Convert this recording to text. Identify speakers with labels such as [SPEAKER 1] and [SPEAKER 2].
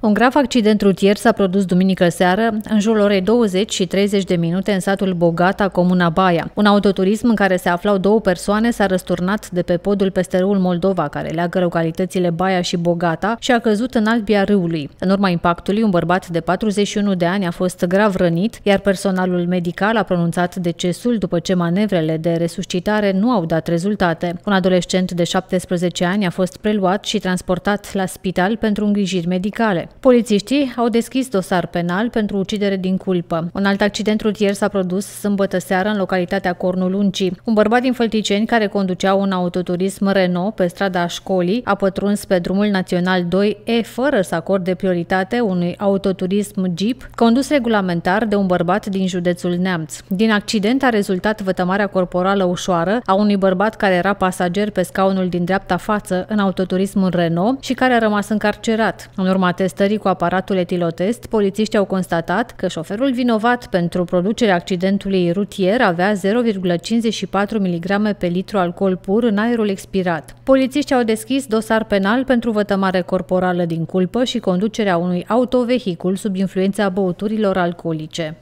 [SPEAKER 1] Un grav accident rutier s-a produs duminică seară, în jurul orei 20 și 30 de minute, în satul Bogata, comuna Baia. Un autoturism în care se aflau două persoane s-a răsturnat de pe podul peste râul Moldova, care leagă localitățile Baia și Bogata, și a căzut în albia râului. În urma impactului, un bărbat de 41 de ani a fost grav rănit, iar personalul medical a pronunțat decesul după ce manevrele de resuscitare nu au dat rezultate. Un adolescent de 17 ani a fost preluat și transportat la spital pentru îngrijiri medicale. Polițiștii au deschis dosar penal pentru ucidere din culpă. Un alt accident rutier s-a produs sâmbătă seară în localitatea Cornul Uncii. Un bărbat din Fălticeni care conducea un autoturism Renault pe strada școlii a pătruns pe drumul național 2E fără să acorde prioritate unui autoturism Jeep condus regulamentar de un bărbat din județul Neamț. Din accident a rezultat vătămarea corporală ușoară a unui bărbat care era pasager pe scaunul din dreapta față în autoturismul Renault și care a rămas încarcerat. În urma testului testării cu aparatul etilotest, polițiștii au constatat că șoferul vinovat pentru producerea accidentului rutier avea 0,54 mg pe litru alcool pur în aerul expirat. Polițiștii au deschis dosar penal pentru vătămare corporală din culpă și conducerea unui autovehicul sub influența băuturilor alcoolice.